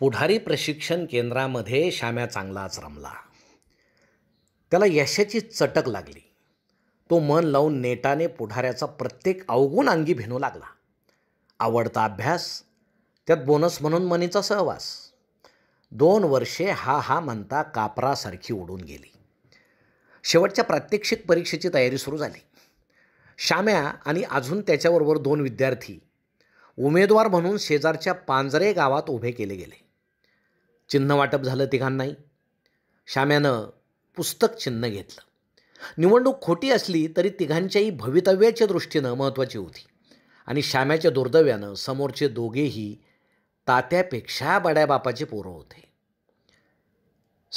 पुढारी प्रशिक्षण केंद्रामध्ये श्याम्या चांगलाच रमला त्याला यशाची चटक लागली तो मन लावून नेटाने पुढाऱ्याचा प्रत्येक अवगुण अंगी भिनू लागला आवडता अभ्यास त्यात बोनस म्हणून मनीचा सहवास दोन वर्षे हा हा म्हणता कापरासारखी उडून गेली शेवटच्या प्रात्यक्षिक परीक्षेची तयारी सुरू झाली श्याम्या आणि अजून त्याच्याबरोबर दोन विद्यार्थी उमेदवार म्हणून शेजारच्या पांजरे गावात उभे केले गेले चिन्ह वाटप झालं तिघांनाही शाम्यानं पुस्तक चिन्ह घेतलं निवडणूक खोटी असली तरी तिघांच्याही भवितव्याच्या दृष्टीनं महत्त्वाची होती आणि श्याम्याच्या दुर्दव्यानं समोरचे दोघेही तात्यापेक्षा बड्याबापाचे पोरं होते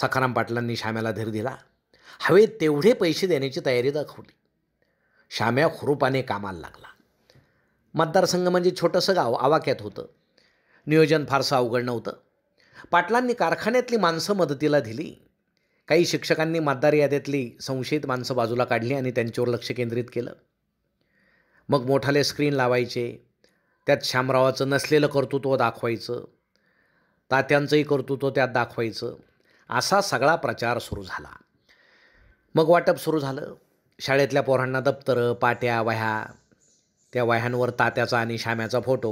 सखाराम पाटलांनी श्याम्याला धीर दिला हवे तेवढे पैसे देण्याची तयारी दाखवली श्याम्या खुरुपाने कामाला लागला मतदारसंघ म्हणजे छोटंसं गाव आवाक्यात होतं नियोजन फारसं अवघड नव्हतं पाटलांनी कारखान्यातली माणसं मदतीला दिली काही शिक्षकांनी मतदार यादीतली संशयित माणसं बाजूला काढली आणि त्यांच्यावर लक्ष केंद्रित केलं मग मोठाले स्क्रीन लावायचे त्यात श्यामरावाचं नसलेलं कर्तृत्व दाखवायचं तात्यांचंही कर्तृत्व त्यात दाखवायचं असा सगळा प्रचार सुरू झाला मग वाटप सुरू झालं शाळेतल्या पोरांना दप्तरं पाट्या वह्या त्या वह्यांवर तात्याचा आणि श्याम्याचा फोटो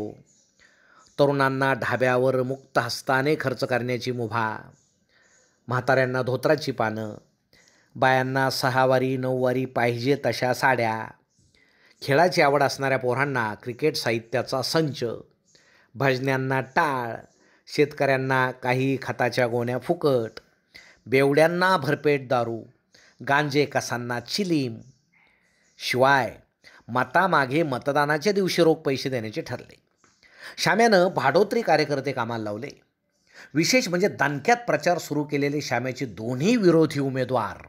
तरुणांना ढाब्यावर मुक्त हस्ताने खर्च करण्याची मुभा म्हाताऱ्यांना धोत्राची पानं बायांना सहावारी नऊवारी पाहिजे तशा साड्या खेळाची आवड असणाऱ्या पोरांना क्रिकेट साहित्याचा संच भजन्यांना टाळ शेतकऱ्यांना काही खताच्या गोण्या फुकट बेवड्यांना भरपेट दारू गांजे कसांना चिलीम शिवाय मतामागे मतदानाच्या दिवशी रोख पैसे देण्याचे ठरले श्याम्यानं भाडोत्री कार्यकर्ते कामाला लावले विशेष म्हणजे दणक्यात प्रचार सुरू केलेले श्याम्याचे दोन्ही विरोधी उमेदवार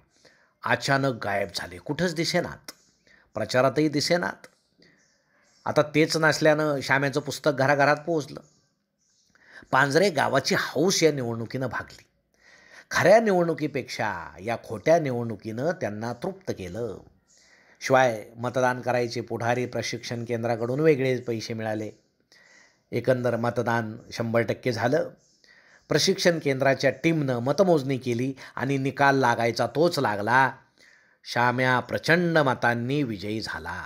अचानक गायब झाले कुठंच दिसेनात प्रचारातही दिसेनात आता तेच नसल्यानं श्याम्याचं पुस्तक घराघरात पोहोचलं पांजरे गावाची हौस या निवडणुकीनं भागली खऱ्या निवडणुकीपेक्षा या खोट्या निवडणुकीनं त्यांना तृप्त केलं शिवाय मतदान करायचे पुढारी प्रशिक्षण केंद्राकडून वेगळे पैसे मिळाले एकंदर मतदान शंभर टक्के झालं प्रशिक्षण केंद्राच्या टीमनं मतमोजणी केली आणि निकाल लागायचा तोच लागला शाम्या प्रचंड मतांनी विजयी झाला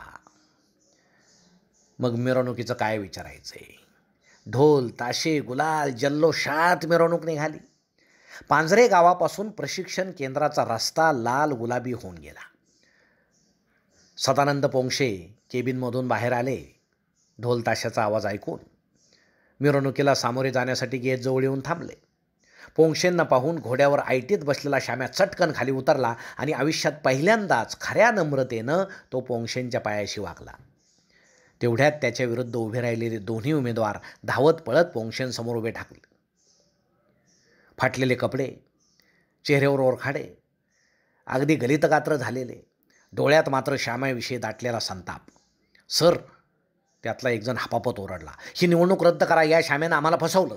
मग मिरवणुकीचं काय विचारायचं ढोल ताशे गुलाल जल्लोषात मिरवणूक निघाली पांजरे गावापासून प्रशिक्षण केंद्राचा रस्ता लाल गुलाबी होऊन गेला सदानंद पोंक्षे केबिनमधून बाहेर आले ढोल ताशाचा आवाज ऐकून मिरवणुकीला सामोरे जाण्यासाठी गेट जवळ येऊन थांबले पोंगशेंना पाहून घोड्यावर आयटीत बसलेला शाम्या चटकन खाली उतरला आणि आयुष्यात पहिल्यांदाच खऱ्या नम्रतेनं तो पोंगशेंच्या पायाशी वागला तेवढ्यात त्याच्या विरुद्ध उभे राहिलेले दोन्ही उमेदवार धावत पळत पोंगशेंसमोर उभे ठाकले फाटलेले कपडे चेहऱ्यावर ओरखाडे अगदी गलितगात्र झालेले डोळ्यात मात्र श्यामाविषयी दाटलेला संताप सर त्यातला एकजण हापापत ओरडला ही निवडणूक रद्द करा या श्याम्यानं आम्हाला फसवलं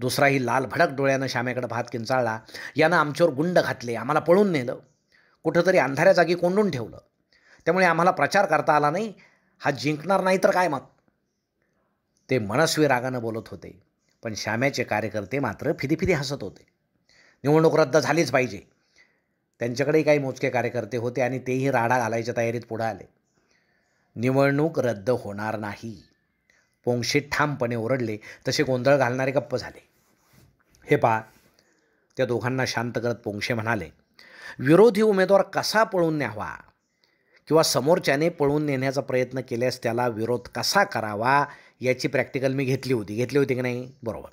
दुसराही लाल भडक डोळ्यानं श्यामेकडे भात किंचाळला यानं आमच्यावर गुंड घातले आम्हाला पळून नेलं कुठंतरी अंधाऱ्या जागी कोंडून ठेवलं त्यामुळे आम्हाला प्रचार करता आला नाही हा जिंकणार नाही तर काय मग ते मनस्वी रागानं बोलत होते पण श्याम्याचे कार्यकर्ते मात्र फिदी हसत होते निवडणूक रद्द झालीच पाहिजे त्यांच्याकडेही काही मोजके कार्यकर्ते होते आणि तेही राडा घालायच्या तयारीत पुढं आले निवडणूक रद्द होणार नाही पोंगशे ठामपणे ओरडले तसे गोंधळ घालणारे गप्प झाले हे पा त्या दोघांना शांत करत पोंगशे म्हणाले विरोधी उमेदवार कसा पळून न्यावा किंवा समोरच्याने पळून नेण्याचा प्रयत्न केल्यास त्याला विरोध कसा करावा याची प्रॅक्टिकल मी घेतली होती घेतली होती की नाही बरोबर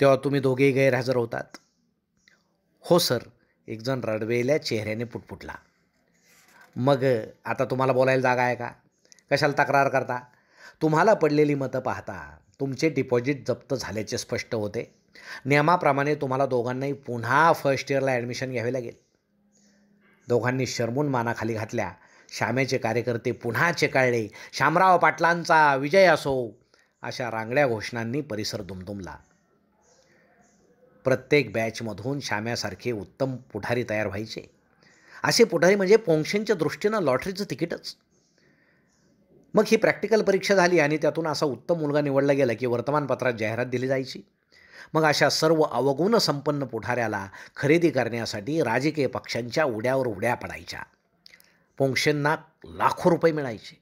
तेव्हा तुम्ही दोघेही गैरहजर होतात हो सर एकजण रडवेल्या चेहऱ्याने पुटपुटला मग आता तुम्हाला बोलायला जागा आहे का कशाला तक्रार करता तुम्हाला पडलेली मतं पाहता तुमचे डिपॉझिट जप्त झाल्याचे स्पष्ट होते नियमाप्रमाणे तुम्हाला दोघांनाही पुन्हा फर्स्ट इयरला ॲडमिशन घ्यावे लागेल दोघांनी शरमून मानाखाली घातल्या श्यामेचे कार्यकर्ते पुन्हा चेकाळले शामराव पाटलांचा विजय असो अशा रांगड्या घोषणांनी परिसर दुमदुमला प्रत्येक बॅचमधून शाम्यासारखे उत्तम पुढारी तयार व्हायचे असे पुढारी म्हणजे पोंक्षेंच्या दृष्टीनं लॉटरीचं तिकीटच मग ही प्रॅक्टिकल परीक्षा झाली आणि त्यातून असा उत्तम मुलगा निवडला गेला की वर्तमानपत्रात जाहिरात दिली जायची मग अशा सर्व अवगुण संपन्न पुढाऱ्याला खरेदी करण्यासाठी राजकीय पक्षांच्या उड्यावर उड्या पडायच्या पोंक्षेंना लाखो रुपये मिळायचे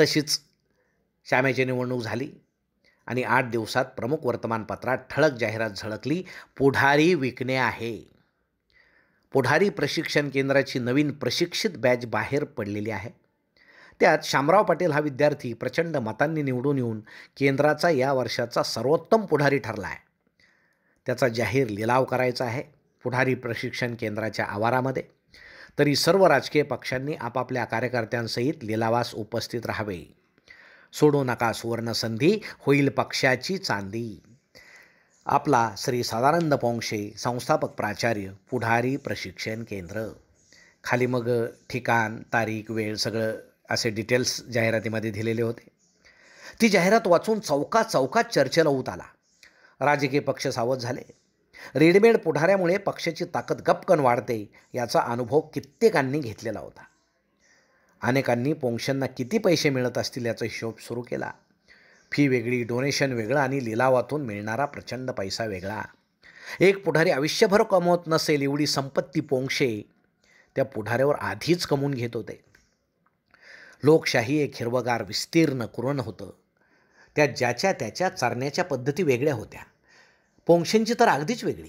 तशीच श्यामेची निवडणूक झाली आणि आठ दिवसात प्रमुख वर्तमानपत्रात ठळक जाहिरात झळकली पुढारी विकणे आहे पुढारी प्रशिक्षण केंद्राची नवीन प्रशिक्षित बॅच बाहेर पडलेली आहे त्यात शामराव पाटील हा विद्यार्थी प्रचंड मतांनी निवडून येऊन केंद्राचा या वर्षाचा सर्वोत्तम पुढारी ठरला आहे त्याचा जाहीर लिलाव करायचा आहे पुढारी प्रशिक्षण केंद्राच्या आवारामध्ये तरी सर्व राजकीय पक्षांनी आपापल्या कार्यकर्त्यांसहित लिलावास उपस्थित राहावे सोडू नका सुवर्णसंधी होईल पक्षाची चांदी आपला श्री सदानंद पोंक्षे संस्थापक प्राचार्य पुढारी प्रशिक्षण केंद्र खाली मग ठिकाण तारीख वेळ सगळं असे डिटेल्स जाहिरातीमध्ये दिलेले होते ती जाहिरात वाचून चौका चौका चर्चेला उत आला राजकीय पक्ष सावध झाले रेडमेड पुढाऱ्यामुळे पक्षाची ताकद गपकन वाढते याचा अनुभव कित्येकांनी घेतलेला होता अनेकांनी पोंक्षांना किती पैसे मिळत असतील याचा हिशोब सुरू केला फी वेगळी डोनेशन वेगळं आणि लिलावातून मिळणारा प्रचंड पैसा वेगळा एक पुढारी आयुष्यभर कमवत नसेल एवढी संपत्ती पोंक्षे त्या पुढाऱ्यावर आधीच कमवून घेत होते लोकशाही एक हिरवगार विस्तीर्ण कुरण होतं त्या ज्याच्या त्याच्या चरण्याच्या पद्धती वेगळ्या होत्या पोंक्षेंची तर अगदीच वेगळी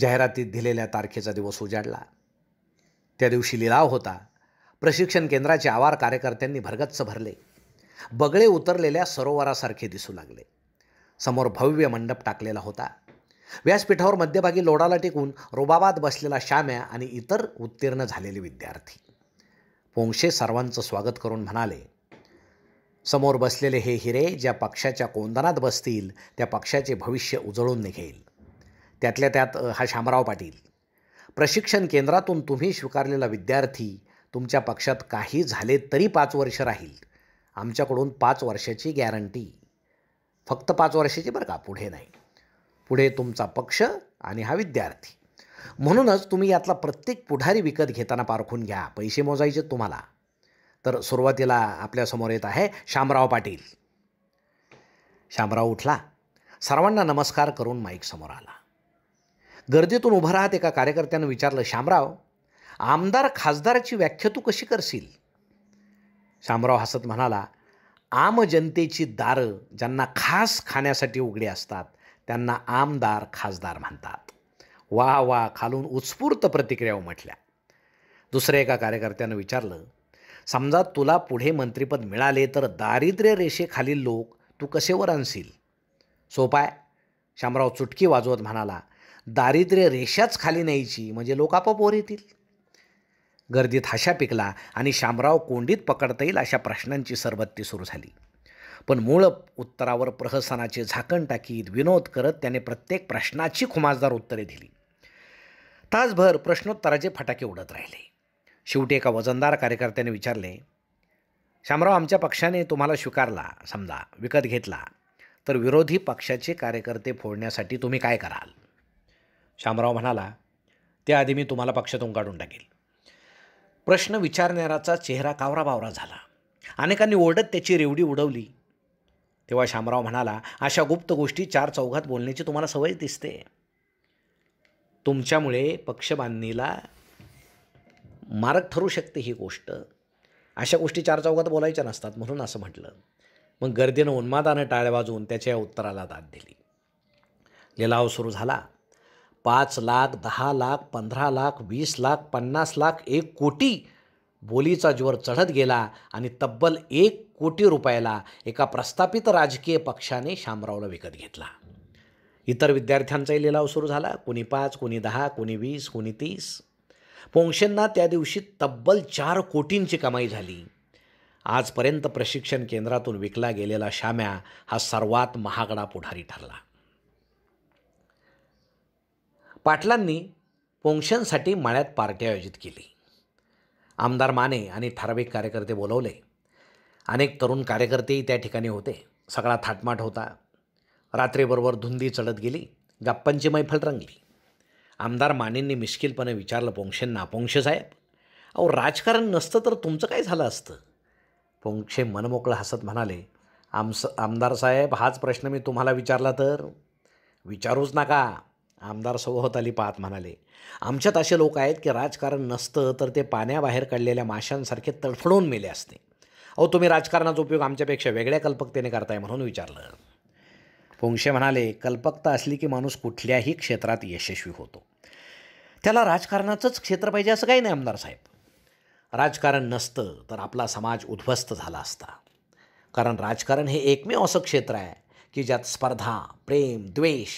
जाहिरातीत दिलेल्या तारखेचा दिवस उजाडला त्या दिवशी लिलाव होता प्रशिक्षण केंद्राचे आवार कार्यकर्त्यांनी भरगच्च भरले बगळे उतरलेल्या सरोवरासारखे दिसू लागले समोर भव्य मंडप टाकलेला होता व्यासपीठावर मध्यभागी लोडाला टेकून रोबाबात बसलेला शाम्या आणि इतर उत्तीर्ण झालेले विद्यार्थी वंशे सर्वांचं स्वागत करून म्हणाले समोर बसलेले हे हिरे ज्या पक्षाच्या कोंदनात बसतील त्या पक्षाचे भविष्य उजळून निघेल त्यातल्या त्यात हा शामराव पाटील प्रशिक्षण केंद्रातून तुम्ही स्वीकारलेला विद्यार्थी तुमच्या पक्षात काही झाले तरी पाच वर्ष राहील आमच्याकडून पाच वर्षाची गॅरंटी फक्त पाच वर्षाची बरं का पुढे नाही पुढे तुमचा पक्ष आणि हा विद्यार्थी म्हणूनच तुम्ही यातला प्रत्येक पुढारी विकत घेताना पारखून घ्या पैसे मोजायचे तुम्हाला तर सुरुवातीला आपल्यासमोर येत आहे शामराव पाटील शामराव उठला सर्वांना नमस्कार करून माईक समोर आला गर्दीतून उभं राहत एका कार्यकर्त्यानं विचारलं शामराव आमदार खासदाराची व्याख्या तू कशी करशील शामराव हसत म्हणाला आम जनतेची दारं ज्यांना खास खाण्यासाठी उघडी असतात त्यांना आमदार खासदार म्हणतात वा वा खालून उत्स्फूर्त प्रतिक्रिया उमटल्या दुसऱ्या एका कार्यकर्त्यानं विचारलं समजा तुला पुढे मंत्रिपद मिळाले तर दारिद्र्य रेषेखालील लोक तू कसेवर आणशील सोपाय शामराव चुटकी वाजवत म्हणाला दारिद्र्य रेषाच खाली न्यायची म्हणजे लोक आपोआप येतील गर्दीत हाशा पिकला आणि शामराव कोंडीत पकडता येईल अशा प्रश्नांची सरबत्ती सुरू झाली पण मूळ उत्तरावर प्रहसनाचे झाकण टाकीत विनोद करत त्याने प्रत्येक प्रश्नाची खुमासदार उत्तरे दिली तासभर प्रश्नोत्तराचे फटाके उडत राहिले शेवटी एका वजनदार कार्यकर्त्याने विचारले शामराव आमच्या पक्षाने तुम्हाला स्वीकारला समजा विकत घेतला तर विरोधी पक्षाचे कार्यकर्ते फोडण्यासाठी तुम्ही काय कराल शामराव म्हणाला त्याआधी मी तुम्हाला पक्षातून काढून टाकेल प्रश्न विचारणाऱ्याचा चेहरा कावराबावरा झाला अनेकांनी ओरडत त्याची रेवडी उडवली तेव्हा शामराव म्हणाला अशा गुप्त गोष्टी चार चौघात बोलण्याची तुम्हाला सवय दिसते तुमच्यामुळे पक्षबांधणीला मारक ठरू शकते ही गोष्ट अशा गोष्टी चार चौकात बोलायच्या नसतात म्हणून असं म्हटलं मग गर्दीनं उन्मादानं टाळ्या वाजवून त्याच्या उत्तराला दाद दिली लिलाव सुरू झाला पाच लाख दहा लाख पंधरा लाख वीस लाख पन्नास लाख एक कोटी बोलीचा ज्वर चढत गेला आणि तब्बल एक कोटी रुपयाला एका प्रस्थापित राजकीय पक्षाने शामरावला विकत घेतला इतर विद्यार्थ्यांचाही लिलाव सुरू झाला कोणी पाच कोणी दहा कोणी वीस कोणी तीस पोंक्षेंना त्या दिवशी तब्बल चार कोटींची कमाई झाली आजपर्यंत प्रशिक्षण केंद्रातून विकला गेलेला शाम्या हा सर्वात महागडा पुढारी ठरला पाटलांनी पोंशनसाठी माळ्यात पार्टी आयोजित केली आमदार माने आणि ठराविक कार्यकर्ते बोलवले अनेक तरुण कार्यकर्तेही त्या ठिकाणी होते सगळा थाटमाट होता रात्रीबरोबर धुंदी चढत गेली गप्पांची मैफल रंगली आमदार मानेंनी मिश्किलपणे विचारलं पोंक्षे नापोंक्षे साहेब अहो राजकारण नसतं तर तुमचं काय झालं असतं पोंक्षे मनमोकळं हसत म्हणाले आमस आमदार साहेब हाच प्रश्न मी तुम्हाला विचारला तर विचारूच नका आमदार होत आली पाहत म्हणाले आमच्यात असे लोक आहेत की राजकारण नसतं तर ते पाण्याबाहेर काढलेल्या माशांसारखे तडफडून मेले असते अहो तुम्ही राजकारणाचा उपयोग आमच्यापेक्षा वेगळ्या कल्पकतेने करताय म्हणून विचारलं वंशे म्हणाले कल्पकता असली की माणूस कुठल्याही क्षेत्रात यशस्वी होतो त्याला राजकारणाचंच क्षेत्र पाहिजे असं काही नाही आमदार साहेब राजकारण नसतं तर आपला समाज उद्ध्वस्त झाला असता कारण राजकारण हे एकमेव असं क्षेत्र आहे की ज्यात स्पर्धा प्रेम द्वेष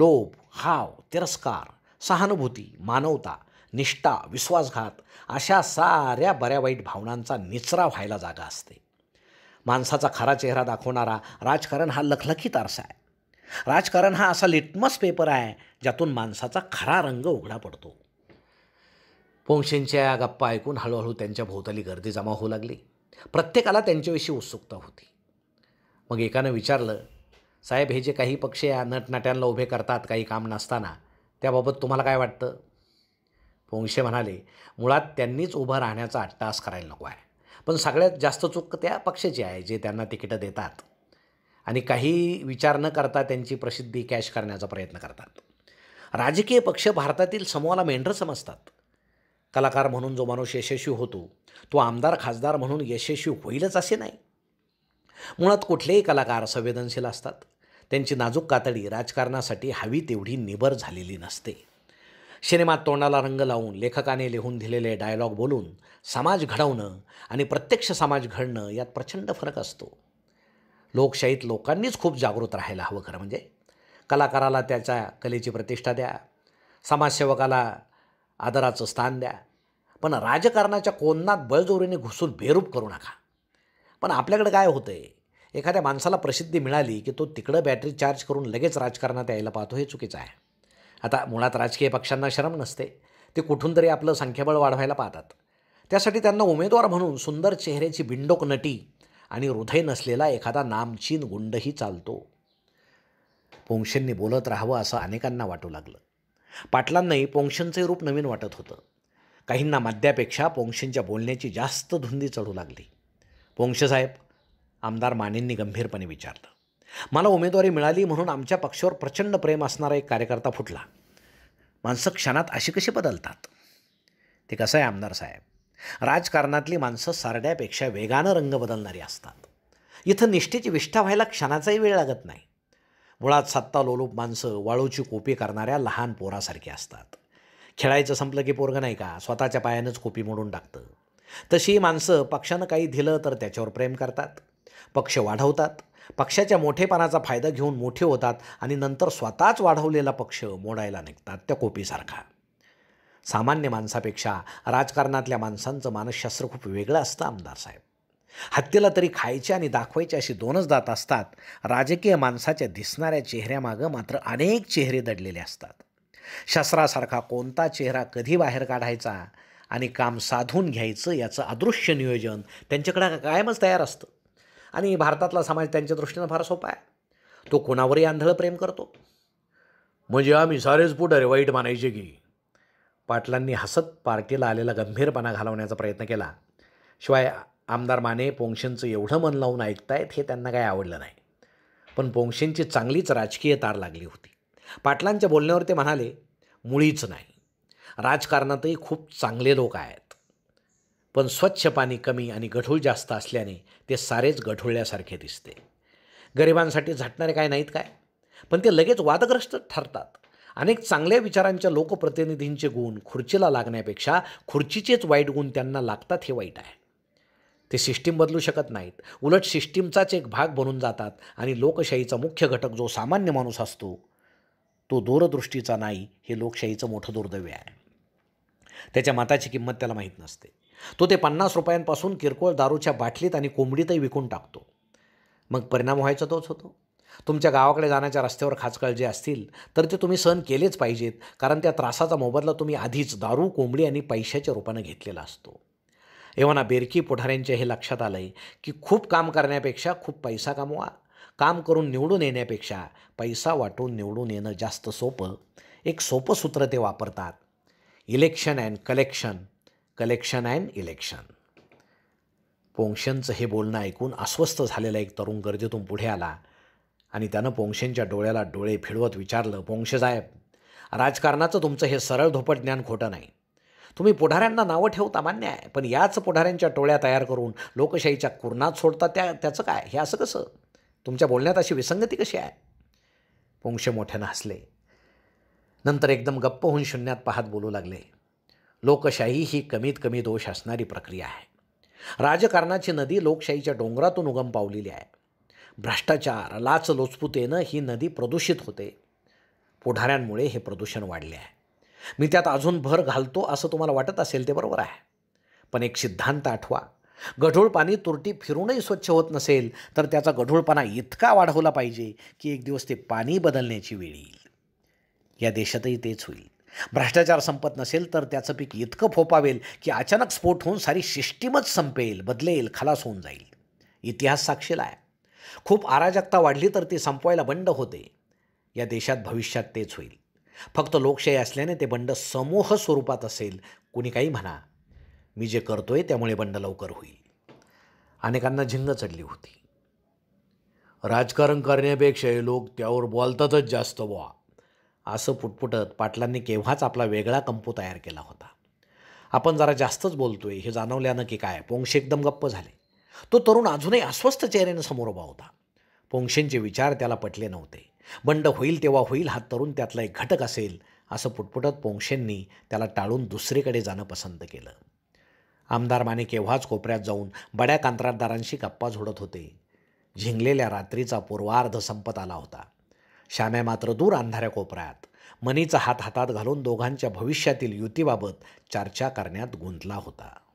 लोभ हाव तिरस्कार सहानुभूती मानवता निष्ठा विश्वासघात अशा साऱ्या बऱ्या वाईट भावनांचा निचरा व्हायला जागा असते माणसाचा खरा चेहरा दाखवणारा राजकारण हा लखलखीत आरसा आहे राजकारण हा असा लिटमस पेपर आहे ज्यातून माणसाचा खरा रंग उघडा पडतो पोंशेंच्या गप्पा ऐकून हळूहळू त्यांच्या भोवताली गर्दी जमा होऊ लागली प्रत्येकाला त्यांच्याविषयी उत्सुकता होती मग एकानं विचारलं साहेब हे जे काही पक्ष या नटनाट्यांना उभे करतात काही काम नसताना त्याबाबत तुम्हाला काय वाटतं पोंशे म्हणाले मुळात त्यांनीच उभं राहण्याचा अट्टास करायला नको आहे पण सगळ्यात जास्त चूक त्या पक्षाची आहे जे त्यांना तिकीटं देतात आणि काही विचार न करता त्यांची प्रसिद्धी कॅश करण्याचा प्रयत्न करतात राजकीय पक्ष भारतातील समूहाला मेंढरं समजतात कलाकार म्हणून जो माणूस यशस्वी होतो तो आमदार खासदार म्हणून यशस्वी होईलच असे नाही मुळात कुठलेही कलाकार संवेदनशील असतात त्यांची नाजूक कातडी राजकारणासाठी हवी तेवढी निबर झालेली नसते सिनेमात तोंडाला रंग लावून लेखकाने लिहून दिलेले डायलॉग बोलून समाज घडवणं आणि प्रत्यक्ष समाज घडणं यात प्रचंड फरक असतो लोकशाहीत लोकांनीच खूप जागृत राहायला हवं खरं म्हणजे कलाकाराला त्याच्या कलेची प्रतिष्ठा द्या समाजसेवकाला आदराचं स्थान द्या पण राजकारणाच्या कोणनात बळजोरीने घुसून बेरूप करू नका पण आपल्याकडे काय होतं आहे एखाद्या माणसाला प्रसिद्धी मिळाली की तो तिकडं बॅटरी चार्ज करून लगेच राजकारणात यायला पाहतो हे चुकीचं आहे आता मुळात राजकीय पक्षांना शरम नसते ते कुठून तरी आपलं संख्याबळ वाढवायला पाहतात त्यासाठी त्यांना उमेदवार म्हणून सुंदर चेहऱ्याची बिंडोक नटी आणि हृदय नसलेला एखादा नामचीन गुंडही चालतो पोंक्षेंनी बोलत राहावं असं अनेकांना वाटू लागलं पाटलांनाही पोंक्षेंचे रूप नवीन वाटत होतं काहींना मद्यापेक्षा पोंक्षेंच्या बोलण्याची जास्त धुंदी चढू लागली साहेब आमदार मानेंनी गंभीरपणे विचारलं मला उमेदवारी मिळाली म्हणून आमच्या पक्षावर प्रचंड प्रेम असणारा एक कार्यकर्ता फुटला माणसं क्षणात अशी कशी बदलतात ते कसं आहे आमदार साहेब राजकारणातली माणसं सारड्यापेक्षा वेगानं रंग बदलणारी असतात इथं निष्ठेची विष्ठा व्हायला क्षणाचाही वेळ लागत नाही मुळात सत्ता लोलूप माणसं वाळूची कोपी करणाऱ्या लहान पोरासारखी असतात खेळायचं संपलं की पोरगं नाही का स्वतःच्या पायानंच कोपी मोडून टाकतं तशी माणसं पक्षानं काही दिलं तर त्याच्यावर प्रेम करतात पक्ष वाढवतात पक्षाच्या मोठेपणाचा फायदा घेऊन मोठे होतात आणि नंतर स्वतःच वाढवलेला पक्ष मोडायला निघतात त्या कोपीसारखा सामान्य माणसापेक्षा राजकारणातल्या माणसांचं मानसशास्त्र खूप वेगळं असतं आमदार साहेब हत्येला तरी खायच्या आणि दाखवायचे अशी दोनच दात असतात राजकीय माणसाच्या दिसणाऱ्या चेहऱ्यामागं मात्र अनेक चेहरे दडलेले असतात शस्त्रासारखा कोणता चेहरा कधी बाहेर काढायचा आणि काम साधून घ्यायचं याचं अदृश्य नियोजन त्यांच्याकडे कायमच तयार असतं आणि भारतातला समाज त्यांच्या दृष्टीनं फार सोपा आहे तो कोणावरही आंधळं प्रेम करतो म्हणजे आम्ही सारेच पुढं रे वाईट मानायचे की पाटलांनी हसत पार्टीला आलेला गंभीरपणा घालवण्याचा प्रयत्न केला शिवाय आमदार माने पोंक्षेंचं एवढं मन लावून ऐकतायत हे त्यांना काही आवडलं नाही पण पोंक्षेंची चांगलीच राजकीय तार लागली होती पाटलांच्या बोलण्यावर ते म्हणाले मुळीच नाही राजकारणातही खूप चांगले लोक आहेत पण स्वच्छ पाणी कमी आणि गढूळ जास्त असल्याने ते सारेच गढूळल्यासारखे दिसते गरिबांसाठी झटणारे काय नाहीत काय पण ते लगेच वादग्रस्त ठरतात अनेक चांगल्या विचारांच्या लोकप्रतिनिधींचे गुण खुर्चीला लागण्यापेक्षा खुर्चीचेच वाईट गुण त्यांना लागतात हे वाईट आहे ते सिस्टीम बदलू शकत नाहीत उलट सिस्टीमचाच एक भाग बनून जातात आणि लोकशाहीचा मुख्य घटक जो सामान्य माणूस असतो तो दूरदृष्टीचा नाही हे लोकशाहीचं मोठं दुर्दैव्य आहे त्याच्या मताची किंमत त्याला माहीत नसते तो ते पन्नास रुपयांपासून किरकोळ दारूच्या बाटलीत आणि कोंबडीतही विकून टाकतो मग परिणाम व्हायचा तोच होतो तुमच्या गावाकडे जाण्याच्या रस्त्यावर जे असतील तर ते तुम्ही सहन केलेच पाहिजेत कारण त्या त्रासाचा मोबदला तुम्ही आधीच दारू कोंबडी आणि पैशाच्या रूपानं घेतलेला असतो एव्हाना बेरकी पुढाऱ्यांच्या हे लक्षात आलंय की खूप काम करण्यापेक्षा खूप पैसा कमवा काम करून निवडून येण्यापेक्षा पैसा वाटून निवडून येणं जास्त सोपं एक सोपं सूत्र ते वापरतात election and collection collection and election पोंक्षनचं हे बोलणं ऐकून अस्वस्थ झालेला एक तरुण गर्दीतून पुढे आला आणि त्यानं पोंक्षेंच्या डोळ्याला डोळे फिरवत विचारलं साहेब राजकारणाचं तुमचं हे सरळ धोपट ज्ञान खोटं नाही तुम्ही पुढाऱ्यांना नावं ठेवता मान्य आहे पण याच पुढाऱ्यांच्या टोळ्या तयार करून लोकशाहीच्या कुरणात सोडता त्या त्याचं काय हे असं कसं तुमच्या बोलण्यात अशी विसंगती कशी आहे पोंक्षे मोठ्यानं हसले नंतर एकदम गप्प होऊन शून्यात पाहत बोलू लागले लोकशाही ही कमीत कमी दोष असणारी प्रक्रिया आहे राजकारणाची नदी लोकशाहीच्या डोंगरातून उगम पावलेली आहे भ्रष्टाचार लाचलुचपुतेनं ही नदी प्रदूषित होते पुढाऱ्यांमुळे हे प्रदूषण वाढले आहे मी त्यात अजून भर घालतो असं तुम्हाला वाटत असेल ते बरोबर आहे पण एक सिद्धांत आठवा गढूळ पाणी तुरटी फिरूनही स्वच्छ होत नसेल तर त्याचा गढूळपणा इतका वाढवला पाहिजे की एक दिवस ते पाणी बदलण्याची वेळ येईल या देशातही तेच होईल भ्रष्टाचार संपत नसेल तर त्याचं पीक इतकं फोपावेल की अचानक स्फोट होऊन सारी सिस्टीमच संपेल बदलेल खलास होऊन जाईल इतिहास साक्षीला आहे खूप अराजकता वाढली तर ती संपवायला बंड होते या देशात भविष्यात तेच होईल फक्त लोकशाही असल्याने ते बंड समूह स्वरूपात असेल कुणी काही म्हणा मी जे करतो आहे त्यामुळे बंड लवकर होईल अनेकांना झिंग चढली होती राजकारण करण्यापेक्षा लोक त्यावर बोलतातच जास्त बुवा असं पुटपुटत पाटलांनी केव्हाच आपला वेगळा कंपू तयार केला होता आपण जरा जास्तच बोलतोय हे जाणवल्यानं की काय पोंगशे एकदम गप्प झाले तो तरुण अजूनही अस्वस्थ चेहऱ्यानं समोर उभा होता पोंगशेंचे विचार त्याला पटले नव्हते बंड होईल तेव्हा होईल हा तरुण त्यातला एक घटक असेल असं पुटपुटत पोंगशेंनी त्याला टाळून दुसरीकडे जाणं पसंत केलं आमदार माने केव्हाच कोपऱ्यात जाऊन बड्या कंत्राटदारांशी गप्पा झोडत होते झिंगलेल्या रात्रीचा पूर्वार्ध संपत आला होता श्याम्या मात्र दूर अंधाऱ्या कोपऱ्यात मनीचा हात हातात घालून दोघांच्या भविष्यातील युतीबाबत चर्चा करण्यात गुंतला होता